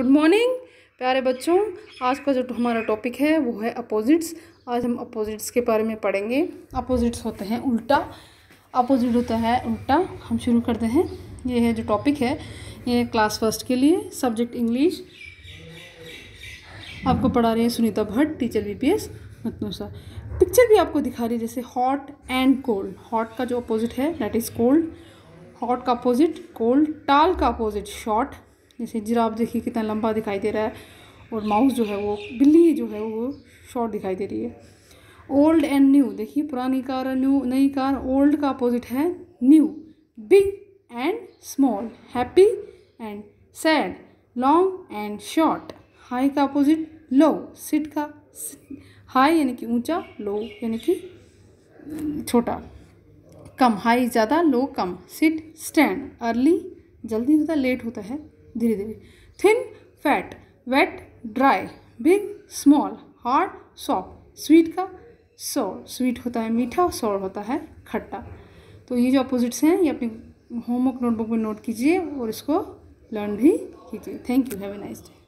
good morning प्यारे बच्चों आज का जो हमारा टॉपिक है वो है अपोजिट्स आज हम अपोजिट्स के बारे में पढ़ेंगे अपोजिट्स होते हैं उल्टा अपोजिट होता है उल्टा हम शुरू करते हैं ये है जो टॉपिक है ये है क्लास फर्स्ट के लिए सब्जेक्ट इंग्लिश आपको पढ़ा रही है Sunita Bhatt teacher B P S picture भी आपको दिखा रही है जैसे हॉट एंड कोल्ड हॉट का जो अपोजिट है दैट इज़ कोल्ड हॉट का अपोजिट कोल्ड टाल का अपोजिट शॉर्ट जैसे जिराब देखिए कितना लंबा दिखाई दे रहा है और माउस जो है वो बिल्ली जो है वो शॉर्ट दिखाई दे रही है ओल्ड एंड न्यू देखिए पुरानी कार और न्यू नई कार ओल्ड का अपोजिट है new big and small happy and sad long and short high का अपोजिट लो सिट का हाई यानी कि ऊंचा लो यानी कि छोटा कम हाई ज़्यादा लो कम सिट स्टैंड अर्ली जल्दी होता लेट होता है धीरे धीरे thin fat wet dry big small hard soft sweet का सॉर स्वीट होता है मीठा सॉर होता है खट्टा तो ये जो अपोजिट्स हैं ये अपनी होमवर्क नोटबुक में नोट कीजिए और इसको लर्न भी कीजिए thank you have a nice day